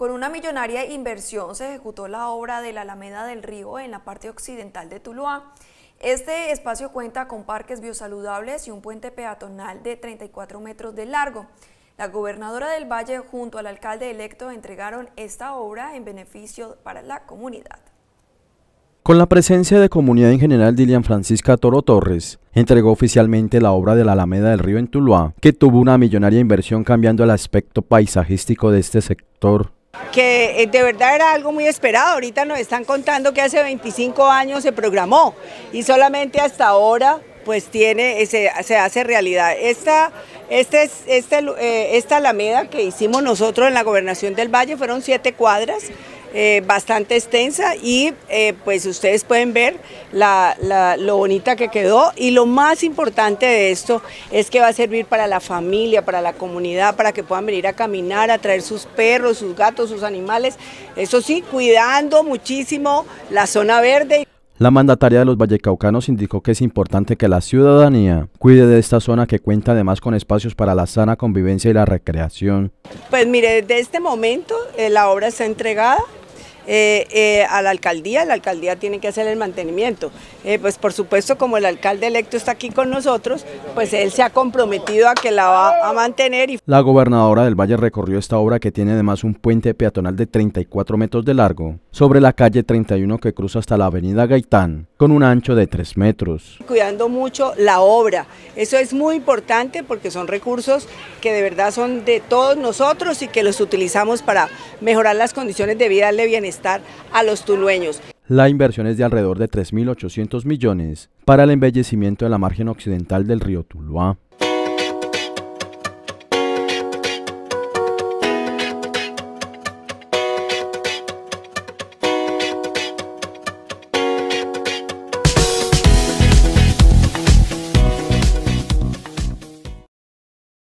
Con una millonaria inversión se ejecutó la obra de la Alameda del Río en la parte occidental de Tuluá. Este espacio cuenta con parques biosaludables y un puente peatonal de 34 metros de largo. La gobernadora del Valle junto al alcalde electo entregaron esta obra en beneficio para la comunidad. Con la presencia de comunidad en general, Dilian Francisca Toro Torres entregó oficialmente la obra de la Alameda del Río en Tuluá, que tuvo una millonaria inversión cambiando el aspecto paisajístico de este sector que eh, de verdad era algo muy esperado. Ahorita nos están contando que hace 25 años se programó y solamente hasta ahora pues tiene, eh, se, se hace realidad. Esta, este este, eh, esta Alameda que hicimos nosotros en la Gobernación del Valle fueron siete cuadras, eh, bastante extensa y eh, pues ustedes pueden ver la, lo bonita que quedó y lo más importante de esto es que va a servir para la familia, para la comunidad, para que puedan venir a caminar, a traer sus perros, sus gatos, sus animales, eso sí, cuidando muchísimo la zona verde. La mandataria de los vallecaucanos indicó que es importante que la ciudadanía cuide de esta zona que cuenta además con espacios para la sana convivencia y la recreación. Pues mire, desde este momento eh, la obra está entregada, eh, eh, a la alcaldía, la alcaldía tiene que hacer el mantenimiento. Eh, pues por supuesto, como el alcalde electo está aquí con nosotros, pues él se ha comprometido a que la va a mantener. La gobernadora del Valle recorrió esta obra que tiene además un puente peatonal de 34 metros de largo sobre la calle 31 que cruza hasta la avenida Gaitán, con un ancho de 3 metros. Cuidando mucho la obra, eso es muy importante porque son recursos que de verdad son de todos nosotros y que los utilizamos para mejorar las condiciones de vida, de bienestar estar a los tulueños. La inversión es de alrededor de 3.800 millones para el embellecimiento de la margen occidental del río Tuluá.